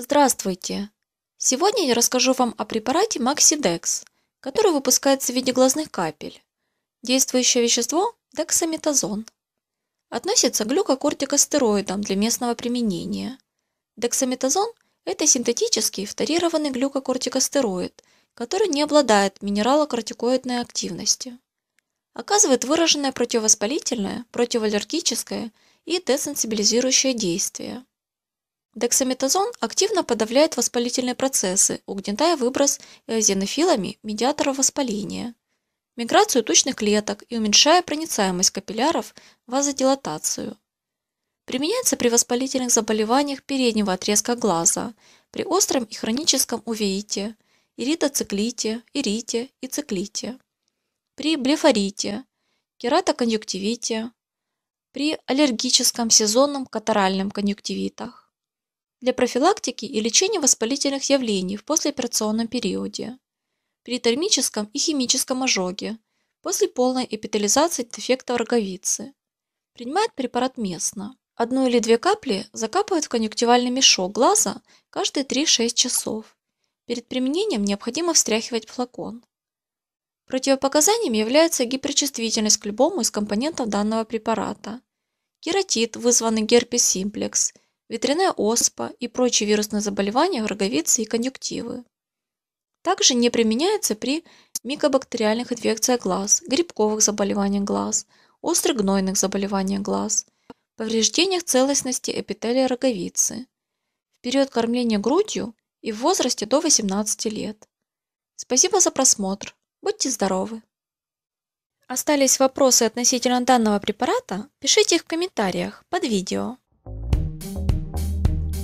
Здравствуйте! Сегодня я расскажу вам о препарате Максидекс, который выпускается в виде глазных капель. Действующее вещество – дексаметазон. Относится к глюкокортикостероидам для местного применения. Дексаметазон – это синтетический вторированный глюкокортикостероид, который не обладает минералокортикоидной активностью. Оказывает выраженное противовоспалительное, противоаллергическое и десенсибилизирующее действие – Дексаметазон активно подавляет воспалительные процессы, угнетая выброс эозинофилами медиаторов воспаления, миграцию тучных клеток и уменьшая проницаемость капилляров вазодилатацию. Применяется при воспалительных заболеваниях переднего отрезка глаза, при остром и хроническом увеите, иридоциклите, ирите и циклите, при блефорите, кератоконъюнктивите, при аллергическом сезонном катаральном конъюнктивитах для профилактики и лечения воспалительных явлений в послеоперационном периоде, при термическом и химическом ожоге, после полной эпителизации дефекта роговицы. Принимает препарат местно. Одну или две капли закапывают в конъюнктивальный мешок глаза каждые 3-6 часов. Перед применением необходимо встряхивать флакон. Противопоказанием является гиперчувствительность к любому из компонентов данного препарата. Кератит, вызванный герпес симплекс – ветряная оспа и прочие вирусные заболевания роговицы и конъюнктивы. Также не применяется при микобактериальных инфекциях глаз, грибковых заболеваниях глаз, острых гнойных заболеваниях глаз, повреждениях целостности эпителия роговицы, в период кормления грудью и в возрасте до 18 лет. Спасибо за просмотр. Будьте здоровы! Остались вопросы относительно данного препарата? Пишите их в комментариях под видео.